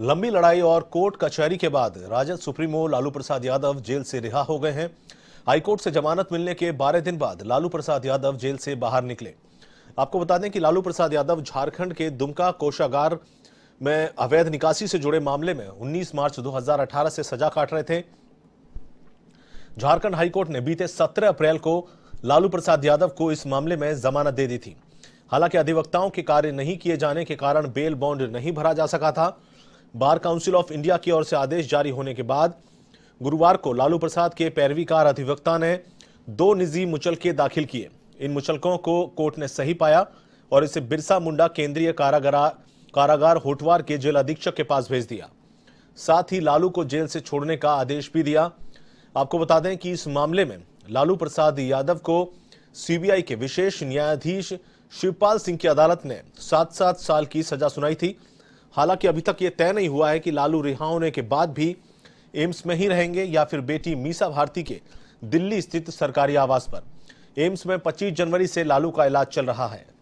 लंबी लड़ाई और कोर्ट कचहरी के बाद राजद सुप्रीमो लालू प्रसाद यादव जेल से रिहा हो गए हैं हाईकोर्ट से जमानत मिलने के 12 दिन बाद लालू प्रसाद यादव जेल से बाहर निकले आपको बता दें कि लालू प्रसाद यादव झारखंड के दुमका कोषागार में अवैध निकासी से जुड़े मामले में 19 मार्च 2018 से सजा काट रहे थे झारखंड हाईकोर्ट ने बीते 17 अप्रैल को लालू प्रसाद यादव को इस मामले में जमानत दे दी थी हालांकि अधिवक्ताओं के कार्य नहीं किए जाने के कारण बेल बॉन्ड नहीं भरा जा सका था बार काउंसिल ऑफ इंडिया की ओर से आदेश जारी होने के बाद गुरुवार को लालू प्रसाद के पैरवीकार अधिवक्ता ने दो निजी मुचलके दाखिल किए इन मुचलकों को कोर्ट ने सही पाया और इसे बिरसा मुंडा केंद्रीय कारागरा कारागार होटवार के जेल अधीक्षक के पास भेज दिया साथ ही लालू को जेल से छोड़ने का आदेश भी दिया आपको बता दें कि इस मामले में लालू प्रसाद यादव को सीबीआई के विशेष न्यायाधीश शिवपाल सिंह की अदालत ने सात सात साल की सजा सुनाई थी हालांकि अभी तक ये तय नहीं हुआ है कि लालू रिहा होने के बाद भी एम्स में ही रहेंगे या फिर बेटी मीसा भारती के दिल्ली स्थित सरकारी आवास पर एम्स में 25 जनवरी से लालू का इलाज चल रहा है